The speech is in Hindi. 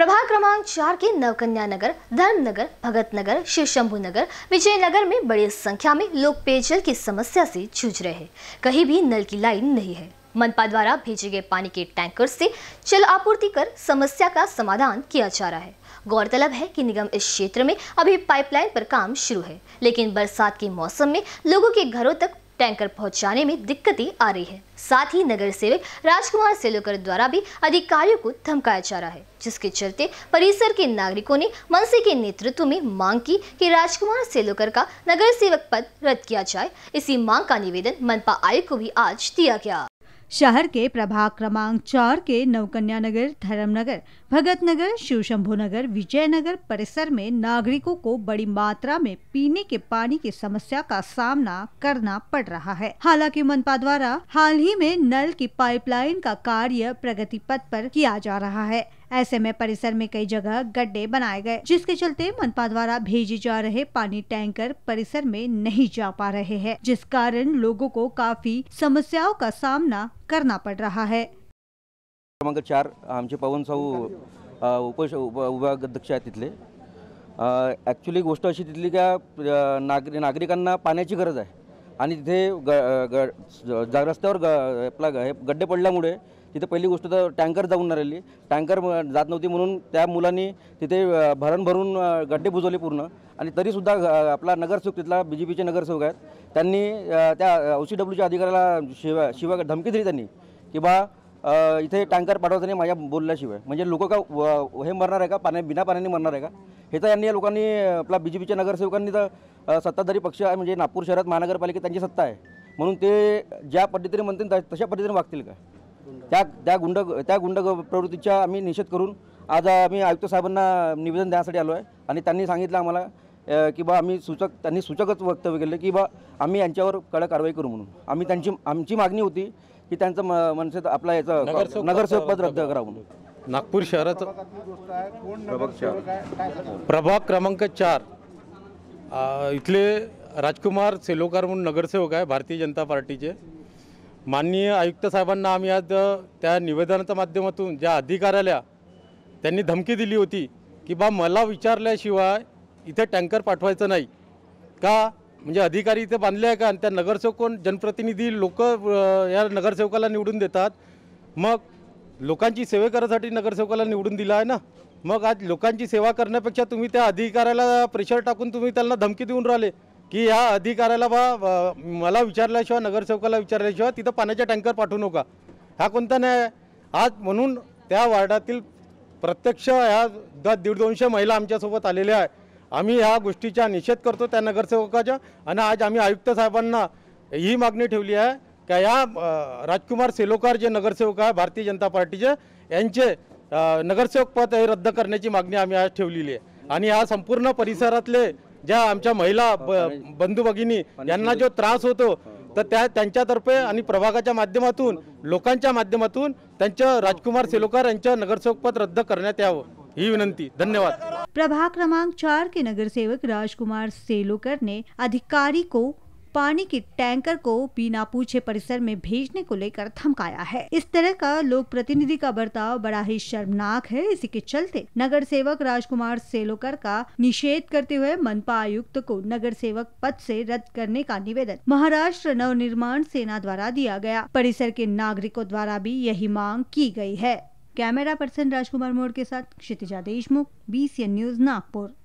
प्रभाग क्रमांक चार के नवकन्या नगर धर्म नगर भगत नगर शिव शंभु नगर विजय नगर में बड़ी संख्या में लोग पेयजल की समस्या से जूझ रहे हैं कहीं भी नल की लाइन नहीं है मनपा द्वारा भेजे गए पानी के टैंकर से जल आपूर्ति कर समस्या का समाधान किया जा रहा है गौरतलब है कि निगम इस क्षेत्र में अभी पाइपलाइन पर काम शुरू है लेकिन बरसात के मौसम में लोगों के घरों तक टैंकर पहुंचाने में दिक्कतें आ रही है साथ ही नगर सेवक राजकुमार सेलोकर द्वारा भी अधिकारियों को धमकाया जा रहा है जिसके चलते परिसर के नागरिकों ने मनसे के नेतृत्व में मांग की कि राजकुमार सेलोकर का नगर सेवक पद रद्द किया जाए इसी मांग का निवेदन मनपा आयुक्त को भी आज दिया गया शहर के प्रभाग क्रमांक चार के नवकन्या नगर धर्मनगर भगत नगर शिव शंभु नगर नगर परिसर में नागरिकों को बड़ी मात्रा में पीने के पानी की समस्या का सामना करना पड़ रहा है हालांकि मनपा द्वारा हाल ही में नल की पाइपलाइन का कार्य प्रगति पथ पर किया जा रहा है ऐसे में परिसर में कई जगह गड्ढे बनाए गए जिसके चलते मनपा द्वारा भेजे जा रहे पानी टैंकर परिसर में नहीं जा पा रहे हैं जिस कारण लोगों को काफी समस्याओं का सामना करना पड़ रहा है क्रमांक चार आमचे पवन साहू विभाग अध्यक्ष है तिथले ॲक्च्युली गोष्ट अशी तिथली का नागरी नागरिकांना पाण्याची गरज है आणि तिथे ग ग रस्त्यावर ग आपला हे तिथे पहिली गोष्ट तर टँकर जाऊन राहिली टँकर जात नव्हती म्हणून त्या मुलांनी तिथे भरण भरून गड्डे बुजवले पूर्ण आणि तरीसुद्धा आपला नगरसेवक तिथला बी जे पीचे नगरसेवक आहेत त्यांनी त्या ओ सी डब्ल्यूच्या अधिकाऱ्याला शिवा शिवा धमकी दिली त्यांनी की बा इथे टँकर पाठवत नाही माझ्या बोलल्याशिवाय म्हणजे लोक का हे मरणार आहे का पाण्या बिना पाण्याने मरणार आहे का हे तर यांनी या लोकांनी आपला बी जे पीच्या नगरसेवकांनी तर सत्ताधारी पक्ष आहे म्हणजे नागपूर शहरात महानगरपालिकेत त्यांची सत्ता आहे म्हणून ते ज्या पद्धतीने म्हणतील तशा पद्धतीने वागतील का त्या त्या गुंड त्या गुंड प्रवृत्तीचा आम्ही निषेध करून आज आम्ही आयुक्त साहेबांना निवेदन देण्यासाठी आलो आहे आणि त्यांनी सांगितलं आम्हाला की बा आम्ही सूचक त्यांनी सूचकच वक्तव्य केलं की बा आम्ही यांच्यावर कडक कारवाई करू म्हणून आम्ही त्यांची आमची मागणी होती की त्यांचं मनसे आपला याचं नगरसेवक पद रद्द म्हणून नागपूर शहराचं प्रभाग क्रमांक चार इथले राजकुमार सेलोकार म्हणून नगरसेवक आहे भारतीय जनता पार्टीचे माननीय आयुक्त साहेबांना आम्ही आज त्या निवेदनाच्या माध्यमातून ज्या अधिकाऱ्याला त्यांनी धमकी दिली होती की बा मला विचारल्याशिवाय इथे टँकर पाठवायचं नाही का म्हणजे अधिकारी इथे बांधले आहे का आणि त्या नगरसेवक कोण जनप्रतिनिधी लोक या नगरसेवकाला निवडून देतात मग लोकांची सेवे करायसाठी नगरसेवकाला निवडून दिला आहे ना मग आज लोकांची सेवा करण्यापेक्षा तुम्ही त्या अधिकाऱ्याला प्रेशर टाकून तुम्ही त्यांना धमकी देऊन राहिले की ह्या अधिकाऱ्याला बा मला विचारल्याशिवाय नगरसेवकाला विचारल्याशिवाय तिथं पाण्याच्या टँकर पाठवू नका हा कोणता नाही आज म्हणून त्या वार्डातील प्रत्यक्ष ह्या द दीड दोनशे महिला आमच्यासोबत आलेल्या आहे आम्ही ह्या गोष्टीचा निषेध करतो त्या नगरसेवकाच्या आणि आज आम्ही आयुक्त साहेबांना ही मागणी ठेवली आहे का या राजकुमार सेलोकार जे नगरसेवक आहे भारतीय जनता पार्टीचे यांचे नगरसेवक पद हे रद्द करण्याची मागणी आम्ही आज ठेवलेली आहे आणि हा संपूर्ण परिसरातले ज्या आमच्या महिला बंधू भगिनी जो त्रास होतो तर त्या त्यांच्यातर्फे आणि राजकुमार सेलोकार नगरसेवकपद रद्द करण्यात विनंती धन्यवाद प्रभाग क्रमांक चार के नगर सेवक राजकुमार सेलोकर ने अधिकारी को पानी की टैंकर को बिना पूछे परिसर में भेजने को लेकर धमकाया है इस तरह का लोक प्रतिनिधि का बर्ताव बड़ा ही शर्मनाक है इसी के चलते नगर सेवक राजकुमार सेलोकर का निषेध करते हुए मनपा आयुक्त को नगर सेवक पद से रद्द करने का निवेदन महाराष्ट्र नवनिर्माण सेना द्वारा दिया गया परिसर के नागरिकों द्वारा भी यही मांग की गई है कैमरा पर्सन राजकुमार मोड़ के साथ क्षितिजा देशमुख बी न्यूज नागपुर